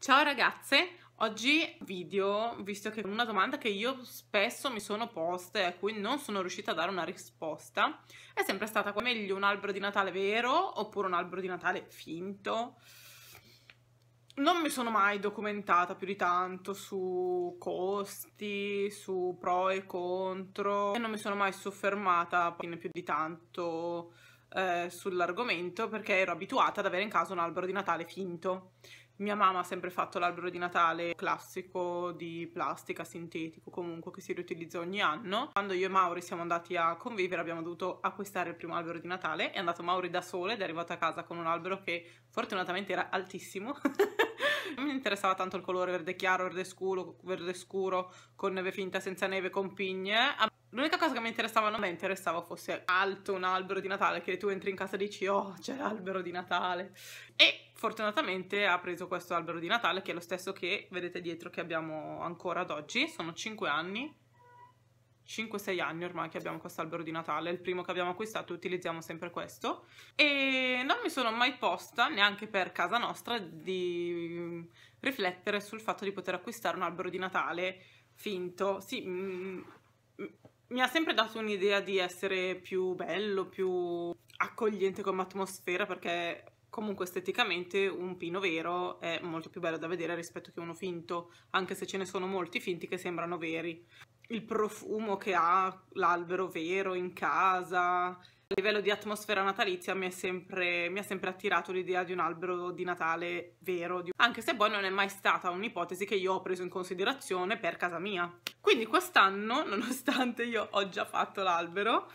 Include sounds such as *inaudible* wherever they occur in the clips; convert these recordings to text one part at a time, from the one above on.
Ciao ragazze, oggi video, visto che è una domanda che io spesso mi sono posta e a cui non sono riuscita a dare una risposta, è sempre stata come meglio un albero di Natale vero oppure un albero di Natale finto? Non mi sono mai documentata più di tanto su costi, su pro e contro e non mi sono mai soffermata più di tanto eh, sull'argomento perché ero abituata ad avere in casa un albero di Natale finto mia mamma ha sempre fatto l'albero di Natale classico di plastica sintetico comunque che si riutilizza ogni anno. Quando io e Mauri siamo andati a convivere abbiamo dovuto acquistare il primo albero di Natale. È andato Mauri da sole ed è arrivato a casa con un albero che fortunatamente era altissimo. non *laughs* mi interessava tanto il colore verde chiaro, verde scuro, verde scuro, con neve finta, senza neve, con pigne. L'unica cosa che mi interessava non mi interessava fosse alto un albero di Natale, che tu entri in casa e dici oh c'è l'albero di Natale. E fortunatamente ha preso questo albero di Natale che è lo stesso che vedete dietro che abbiamo ancora ad oggi, sono 5 anni, 5-6 anni ormai che abbiamo questo albero di Natale, il primo che abbiamo acquistato utilizziamo sempre questo e non mi sono mai posta neanche per casa nostra di riflettere sul fatto di poter acquistare un albero di Natale finto, sì, mm, mm mi ha sempre dato un'idea di essere più bello, più accogliente come atmosfera perché comunque esteticamente un pino vero è molto più bello da vedere rispetto che uno finto, anche se ce ne sono molti finti che sembrano veri. Il profumo che ha l'albero vero in casa, a livello di atmosfera natalizia mi, ha sempre attirato l'idea di un albero di Natale vero, anche se poi non è mai stata un'ipotesi che io ho preso in considerazione per casa mia. Quindi quest'anno, *laughs* nonostante io ho già fatto l'albero,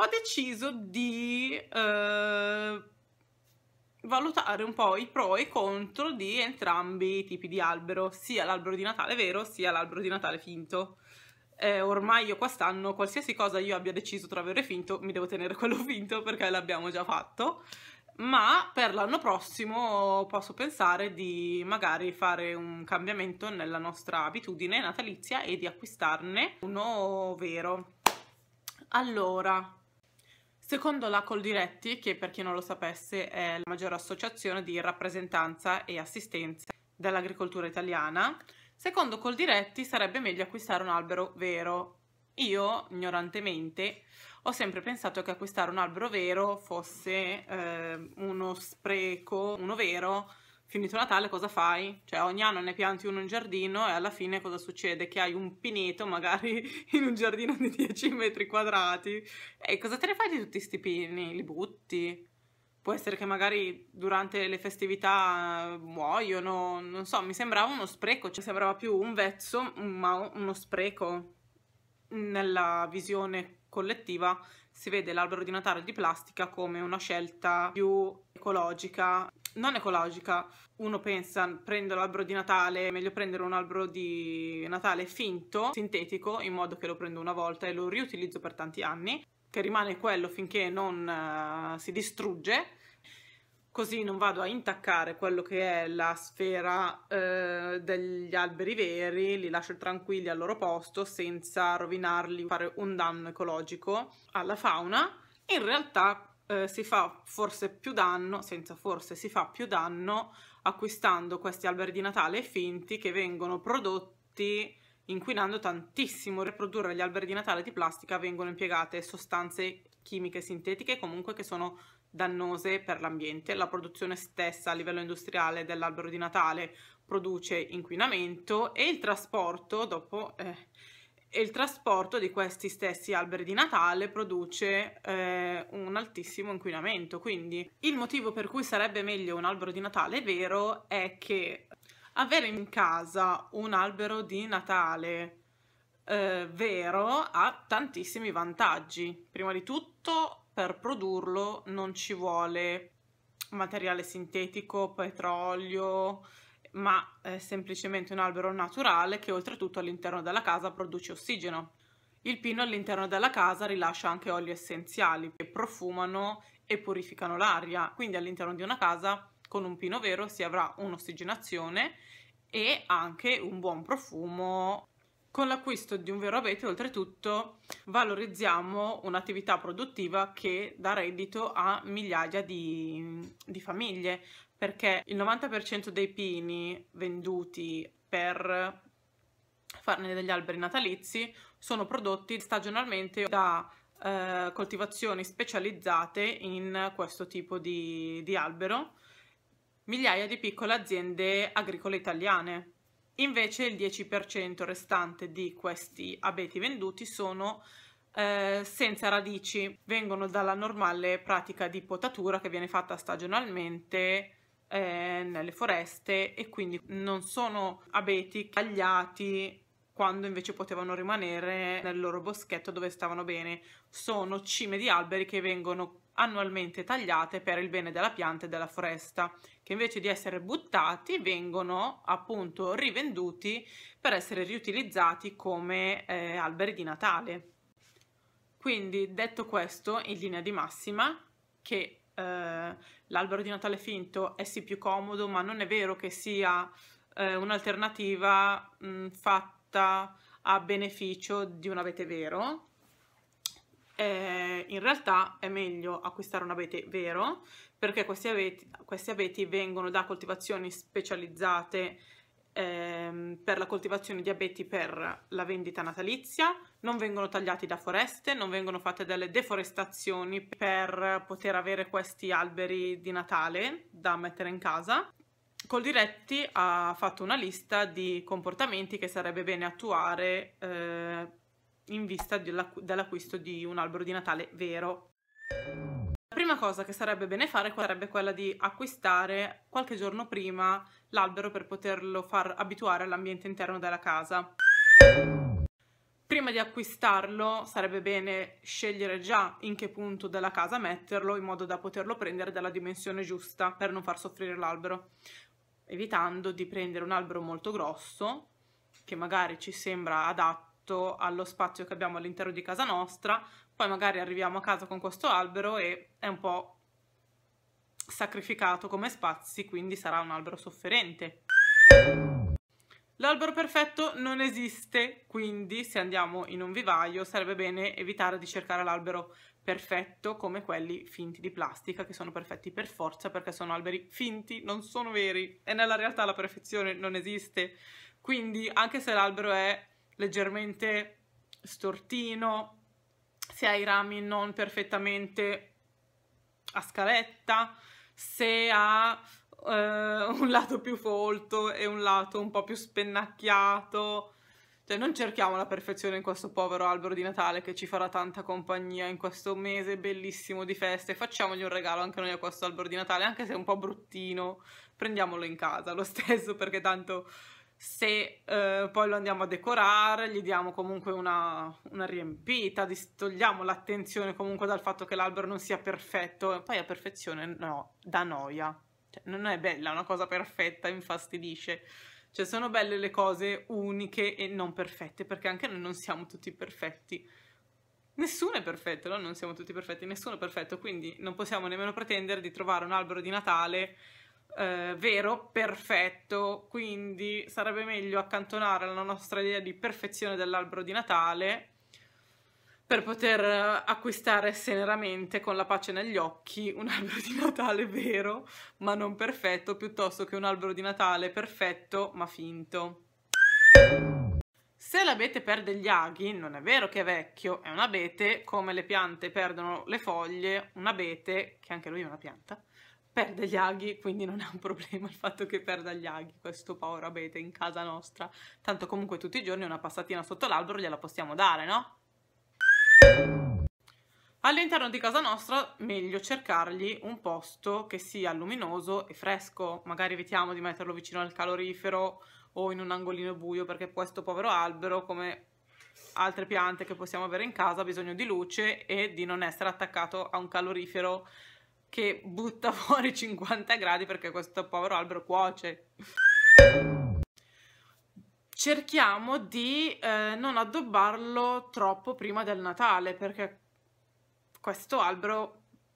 ho deciso di eh, valutare un po' i pro e i contro di entrambi i tipi di albero, sia l'albero di Natale vero sia l'albero di Natale finto. Eh, ormai io quest'anno qualsiasi cosa io abbia deciso tra vero e finto mi devo tenere quello *laughs* finto perché l'abbiamo già fatto ma per l'anno prossimo posso pensare di magari fare un cambiamento nella nostra abitudine natalizia e di acquistarne uno vero allora Secondo la Coldiretti, che per chi non lo sapesse è la maggiore associazione di rappresentanza e assistenza dell'agricoltura italiana, secondo Coldiretti sarebbe meglio acquistare un albero vero. Io, ignorantemente, ho sempre pensato che acquistare un albero vero fosse eh, uno spreco, uno vero, finito Natale cosa fai? Cioè ogni anno ne pianti uno in giardino e alla fine cosa succede? Che hai un pineto magari *laughs* in un giardino di 10 metri quadrati e cosa te ne fai di tutti questi pini? Li butti? Può essere che magari durante le festività eh, muoiono, non so, mi sembrava uno spreco, cioè sembrava più un vezzo ma uno spreco nella visione collettiva si vede l'albero di Natale di plastica come una scelta più ecologica non ecologica. Uno pensa prendo l'albero di Natale, meglio prendere un albero di Natale finto, sintetico, in modo che lo prendo una volta e lo riutilizzo per tanti anni, che rimane quello finché non uh, si distrugge. Così non vado a intaccare quello che è la sfera uh, degli alberi veri, li lascio tranquilli al loro posto senza rovinarli, fare un danno ecologico alla fauna. In realtà eh, si fa forse più danno, senza forse, si fa più danno acquistando questi alberi di Natale finti che vengono prodotti inquinando tantissimo. Riprodurre gli alberi di Natale di plastica vengono impiegate sostanze chimiche sintetiche comunque che sono dannose per l'ambiente. La produzione stessa a livello industriale dell'albero di Natale produce inquinamento e il trasporto dopo... Eh, e il trasporto di questi stessi alberi di Natale produce eh, un altissimo inquinamento. Quindi il motivo per cui sarebbe meglio un albero di Natale vero è che avere in casa un albero di Natale eh, vero ha tantissimi vantaggi. Prima di tutto per produrlo non ci vuole materiale sintetico, petrolio, ma è semplicemente un albero naturale che oltretutto all'interno della casa produce ossigeno. Il pino all'interno della casa rilascia anche oli essenziali che profumano e purificano l'aria, quindi all'interno di una casa con un pino vero si avrà un'ossigenazione e anche un buon profumo con l'acquisto di un vero abete, oltretutto, valorizziamo un'attività produttiva che dà reddito a migliaia di, di famiglie, perché il 90% dei pini venduti per farne degli alberi natalizi sono prodotti stagionalmente da eh, coltivazioni specializzate in questo tipo di, di albero, migliaia di piccole aziende agricole italiane Invece il 10% restante di questi abeti venduti sono eh, senza radici, vengono dalla normale pratica di potatura che viene fatta stagionalmente eh, nelle foreste e quindi non sono abeti tagliati quando invece potevano rimanere nel loro boschetto dove stavano bene. Sono cime di alberi che vengono annualmente tagliate per il bene della pianta e della foresta, che invece di essere buttati vengono appunto rivenduti per essere riutilizzati come eh, alberi di Natale. Quindi detto questo, in linea di massima, che eh, l'albero di Natale finto è sì più comodo, ma non è vero che sia eh, un'alternativa fatta a beneficio di un abete vero, eh, in realtà è meglio acquistare un abete vero perché questi abeti, questi abeti vengono da coltivazioni specializzate ehm, per la coltivazione di abeti per la vendita natalizia, non vengono tagliati da foreste, non vengono fatte delle deforestazioni per poter avere questi alberi di Natale da mettere in casa. Coldiretti ha fatto una lista di comportamenti che sarebbe bene attuare eh, in vista dell'acquisto di un albero di Natale vero. La prima cosa che sarebbe bene fare sarebbe quella di acquistare qualche giorno prima l'albero per poterlo far abituare all'ambiente interno della casa. Prima di acquistarlo sarebbe bene scegliere già in che punto della casa metterlo in modo da poterlo prendere dalla dimensione giusta per non far soffrire l'albero, evitando di prendere un albero molto grosso che magari ci sembra adatto adatto allo spazio che abbiamo all'interno di casa nostra, poi magari arriviamo a casa con questo albero e è un po' sacrificato come spazi, quindi sarà un albero sofferente. L'albero perfetto non esiste, quindi se andiamo in un vivaio sarebbe bene evitare di cercare l'albero perfetto come quelli finti di plastica che sono perfetti per forza perché sono alberi finti, non sono veri e nella realtà la perfezione non esiste. Quindi anche se l'albero è leggermente stortino, se ha i rami non perfettamente a scaletta, se ha eh, un lato più folto e un lato un po' più spennacchiato. Cioè, non cerchiamo la perfezione in questo povero albero di Natale che ci farà tanta compagnia in questo mese bellissimo di feste. Facciamogli un regalo anche noi a questo albero di Natale, anche se è un po' bruttino. Prendiamolo in casa lo stesso perché tanto se eh, poi lo andiamo a decorare, gli diamo comunque una, una riempita, distogliamo l'attenzione comunque dal fatto che l'albero non sia perfetto, e poi a perfezione no, da noia. Cioè, non è bella una cosa perfetta, infastidisce. Cioè, sono belle le cose uniche e non perfette, perché anche noi non siamo tutti perfetti. Nessuno è perfetto, noi non siamo tutti perfetti, nessuno è perfetto, quindi non possiamo nemmeno pretendere di trovare un albero di Natale eh, vero, perfetto, quindi sarebbe meglio accantonare la nostra idea di perfezione dell'albero di Natale per poter eh, acquistare serenamente, con la pace negli occhi, un *laughs* albero di Natale vero ma non perfetto, piuttosto che un albero di Natale perfetto ma finto. Se l'abete perde gli aghi, non è vero che è vecchio, è un abete, come le piante perdono le foglie, un abete, che anche lui è una pianta, perde gli aghi, quindi non è un problema il fatto che perda gli aghi questo povero abete in casa nostra. Tanto comunque tutti i giorni una passatina sotto l'albero gliela possiamo dare, no? All'interno di casa nostra meglio cercargli un posto che sia luminoso e fresco, magari evitiamo di metterlo vicino al calorifero o in un angolino buio perché questo povero albero, come altre piante che possiamo avere in casa, ha bisogno di luce e di non essere attaccato a un calorifero che butta *laughs* fuori 50 gradi perché questo povero albero cuoce. Cerchiamo di eh, non addobbarlo troppo prima del Natale perché questo albero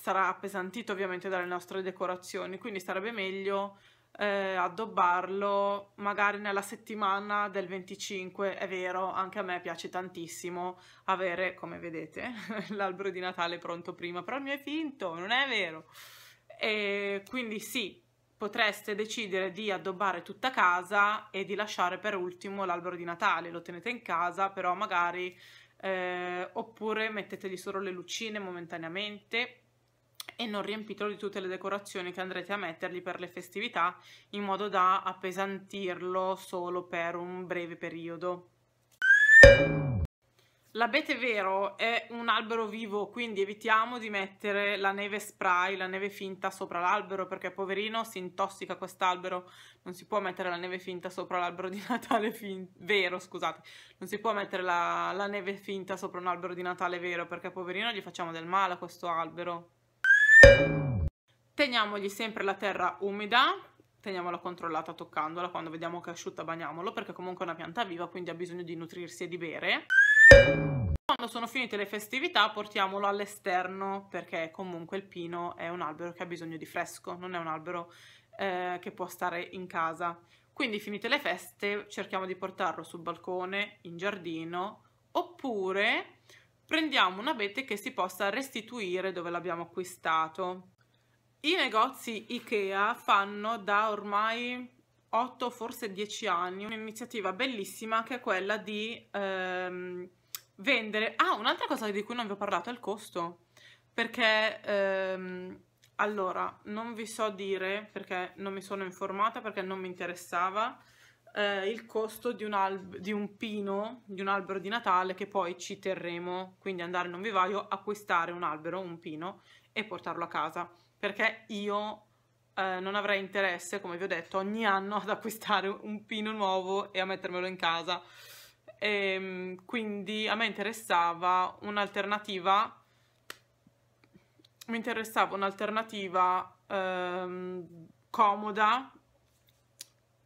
sarà appesantito ovviamente dalle nostre decorazioni, quindi sarebbe meglio eh, addobbarlo magari nella settimana del 25, è vero, anche a me piace tantissimo avere, come vedete, *laughs* l'albero di Natale pronto prima, però il mio è finto, non è vero. E quindi sì, potreste decidere di addobbare tutta casa e di lasciare per ultimo l'albero di Natale, lo tenete in casa, però magari eh, oppure mettetegli solo le lucine momentaneamente e non riempitelo di tutte le decorazioni che andrete a mettergli per le festività in modo da appesantirlo solo per un breve periodo. L'abete vero è un albero vivo, quindi evitiamo di mettere la neve spray, la neve finta sopra l'albero, perché poverino si intossica quest'albero, non si può mettere la neve finta sopra l'albero di Natale fin... vero, scusate, non si può mettere la, la neve finta sopra un albero di Natale vero, perché poverino gli facciamo del male a questo albero teniamogli sempre la terra umida, teniamola controllata toccandola, quando vediamo che è asciutta bagniamolo, perché comunque è una pianta viva, quindi ha bisogno di nutrirsi e di bere. Quando sono finite le festività portiamolo all'esterno, perché comunque il pino è un albero che ha bisogno di fresco, non è un albero eh, che può stare in casa. Quindi finite le feste cerchiamo di portarlo sul balcone, in giardino, oppure prendiamo un abete che si possa restituire dove l'abbiamo acquistato i negozi Ikea fanno da ormai 8 forse 10 anni un'iniziativa bellissima che è quella di ehm, vendere... Ah, un'altra cosa di cui non vi ho parlato è il costo, perché... Ehm, allora, non vi so dire perché non mi sono informata, perché non mi interessava eh, il costo di un, di un, pino, di un albero di Natale che poi ci terremo, quindi andare in un vivaio, acquistare un albero, un pino e portarlo a casa perché io eh, non avrei interesse, come vi ho detto, ogni anno *laughs* ad acquistare un pino nuovo e a mettermelo in casa. E, ehm, quindi a me interessava un'alternativa mi interessava un'alternativa ehm, comoda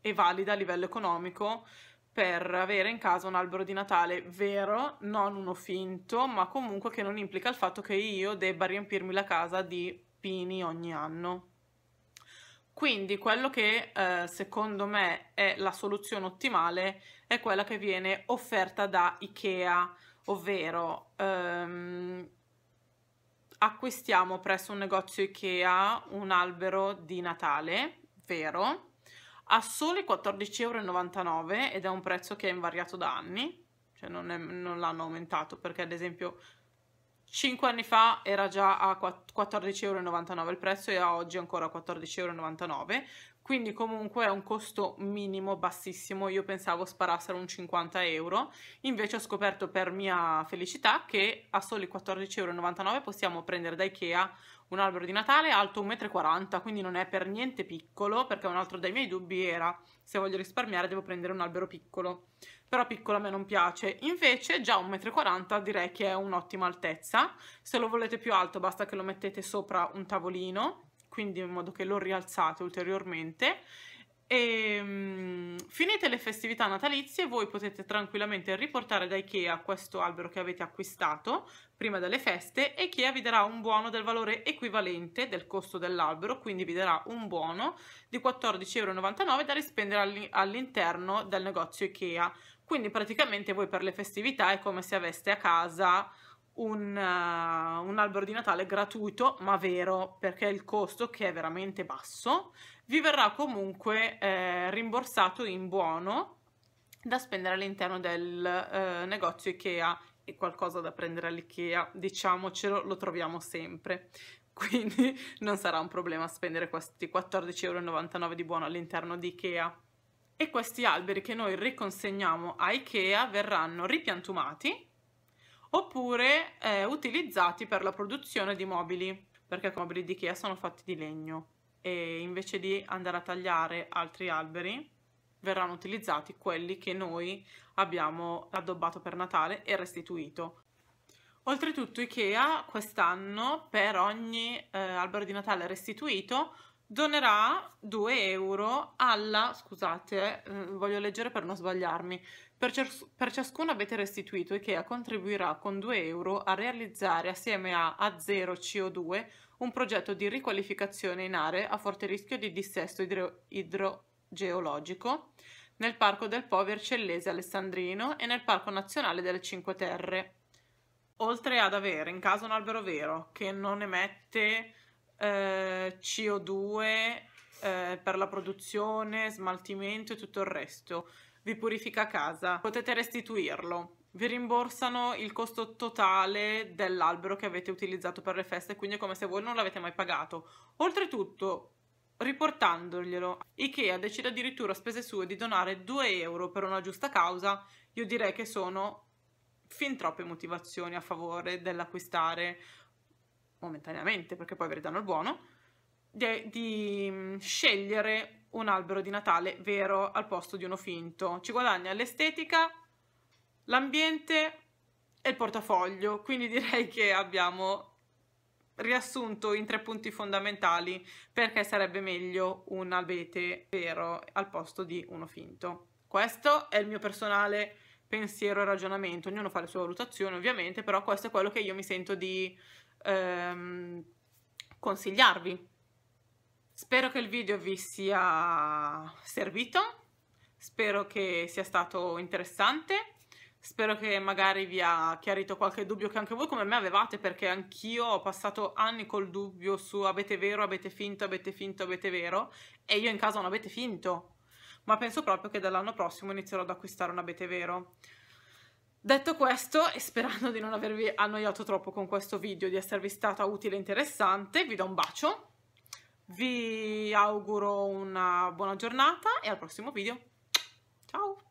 e valida a livello economico per avere in casa un albero di Natale vero, non uno finto, ma comunque che non implica il fatto che io debba riempirmi la casa di pini ogni anno. Quindi quello che eh, secondo me è la soluzione ottimale è quella che viene offerta da Ikea, ovvero ehm, acquistiamo presso un negozio Ikea un albero di Natale, vero, a soli 14,99 euro ed è un prezzo che è invariato da anni, cioè non, non l'hanno aumentato perché ad esempio 5 anni fa era già a 14,99€ il prezzo e a oggi ancora a 14,99€, quindi comunque è un costo minimo bassissimo, io pensavo sparassero un 50 euro, invece ho scoperto per mia felicità che a soli 14,99€ possiamo prendere da Ikea un albero di Natale alto 1,40 m, quindi non è per niente piccolo, perché un altro dei miei dubbi era se voglio risparmiare devo prendere un albero piccolo, però piccolo a me non piace, invece già 1,40 m direi che è un'ottima altezza, se lo volete più alto basta che lo mettete sopra un tavolino, quindi in modo che lo rialzate ulteriormente e, um, finite le festività natalizie, voi potete tranquillamente riportare da Ikea questo albero che avete acquistato prima delle feste. e Ikea vi darà un buono del valore equivalente del costo dell'albero, quindi vi darà un buono di 14,99 euro da rispendere all'interno del negozio Ikea. Quindi praticamente voi per le festività è come se aveste a casa un, uh, un, albero di Natale gratuito ma vero perché il costo che è veramente basso vi verrà comunque eh, rimborsato in buono da spendere all'interno del eh, negozio Ikea e qualcosa da prendere all'Ikea diciamocelo lo troviamo sempre *laughs* quindi non sarà un problema spendere questi 14,99€ di buono all'interno di Ikea e questi alberi che noi riconsegniamo a Ikea verranno ripiantumati oppure eh, utilizzati per la produzione di mobili, perché i mobili di Ikea sono fatti di legno e invece di andare a tagliare altri alberi verranno utilizzati quelli che noi abbiamo addobbato per Natale e restituito. Oltretutto Ikea quest'anno per ogni eh, albero di Natale restituito donerà 2 euro alla, scusate, eh, voglio leggere per non sbagliarmi, per, cias- per ciascun avete restituito IKEA contribuirà con 2 euro a realizzare assieme a A0 CO2 un progetto di riqualificazione in aree a forte rischio di dissesto idro- idrogeologico nel Parco del Po Vercellese Alessandrino e nel Parco Nazionale delle Cinque Terre. Oltre ad avere in casa un albero vero che non emette eh, CO2 eh, per la produzione, smaltimento e tutto il resto. Vi purifica casa, potete restituirlo. Vi rimborsano il costo totale dell'albero che avete utilizzato per le feste, quindi è come se voi non l'avete mai pagato. Oltretutto, riportandoglielo. Ikea decide addirittura a spese sue di donare 2 euro per una giusta causa, io direi che sono fin troppe motivazioni a favore dell'acquistare momentaneamente, perché poi vedranno il buono, di, di, mm, scegliere un albero di Natale vero al posto di uno finto. Ci guadagna l'estetica, l'ambiente e il portafoglio, quindi direi che abbiamo riassunto in tre punti fondamentali perché sarebbe meglio un abete vero al posto di uno finto. Questo è il mio personale pensiero e ragionamento, ognuno fa le sue valutazioni ovviamente, però questo è quello che io mi sento di ehm, consigliarvi. Spero che il video vi sia servito, spero che sia stato interessante, spero che magari vi ha chiarito qualche dubbio che anche voi come me avevate perché anch'io ho passato anni col dubbio su avete vero, avete finto, avete finto, avete vero e io in casa non avete finto, ma penso proprio che dall'anno prossimo inizierò ad acquistare un abete vero. Detto questo, e sperando di non avervi annoiato troppo con questo video, di esservi stata utile e interessante, vi do un bacio, vi auguro una buona giornata e al prossimo video. Ciao!